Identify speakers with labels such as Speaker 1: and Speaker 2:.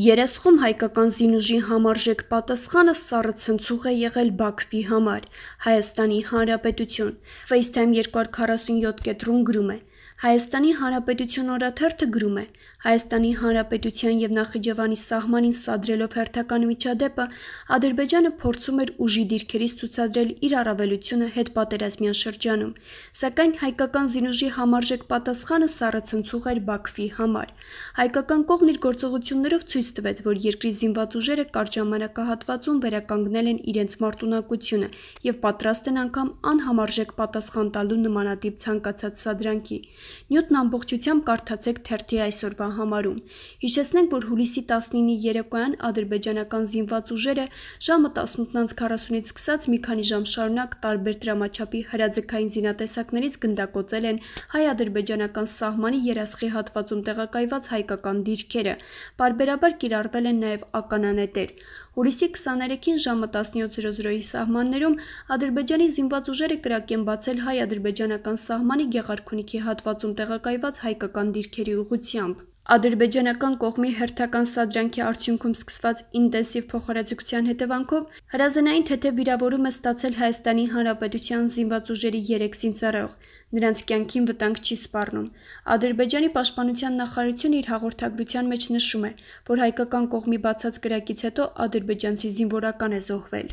Speaker 1: Երեսխում հայկական զինուժի համարժեք պատասխանը սառը ցնցուղ է եղել Բաքվի համար։ Հայաստանի Հանրապետություն FaceTime 247 կետրում գրում է. Հայաստանի Հանրապետություն օրաթերթը գրում է. Հայաստանի Հանրապետության եւ Նախիջևանի սահմանին սադրելով հերթական միջադեպը Ադրբեջանը փորձում էր ուժի դիրքերից ցուցադրել իր առավելությունը հետ պատերազմյան շրջանում, սակայն հայկական զինուժի համարժեք պատասխանը սառը ցնցուղ էր Բաքվի համար։ Հայկական կողմն իր գործողություններով ցույց ցույց տվեց, որ երկրի զինված ուժերը կարճ ժամանակահատվածում վերականգնել են իրենց մարտունակությունը եւ պատրաստ են անգամ անհամարժեք պատասխան տալու նմանատիպ ցանկացած սադրանքի։ Նյութն ամբողջությամբ կարդացեք թերթի այսօրվա համարում։ Հիշեցնենք, որ հուլիսի 19-ի երեկոյան ադրբեջանական զինված ուժերը ժամը 18:40-ից սկսած մի քանի ժամ շարունակ տարբեր դրամաչափի հրաձգային զինատեսակներից գնդակոծել են հայ-ադրբեջանական սահմանի երասխի հատվածում տեղակայված հայկական դիրքերը։ Բարբերաբար կիրառվել են նաև ականանետեր։ Հուլիսի 23-ին ժամը 17:00-ի սահմաններում Ադրբեջանի զինված ուժերը կրակ են բացել հայ-ադրբեջանական սահմանի Գեղարքունիքի հատվածում տեղակայված հայկական դիրքերի ուղությամբ։ Ադրբեջանական կողմի հերթական սադրանքի արդյունքում սկսված ինտենսիվ փոխհարաձգության հետևանքով հրազենային թեթև վիրավորում է ստացել Հայաստանի Հանրապետության զինված ուժերի 3 զինծառայող։ Նրանց կյանքին վտանգ չի սպառնում։ Ադրբեջանի պաշտպանության նախարարությունը իր հաղորդագրության մեջ նշում է, որ հայկական կողմի բացած կրակից հետո ադրբեջանցի զինվորական է զոհվել։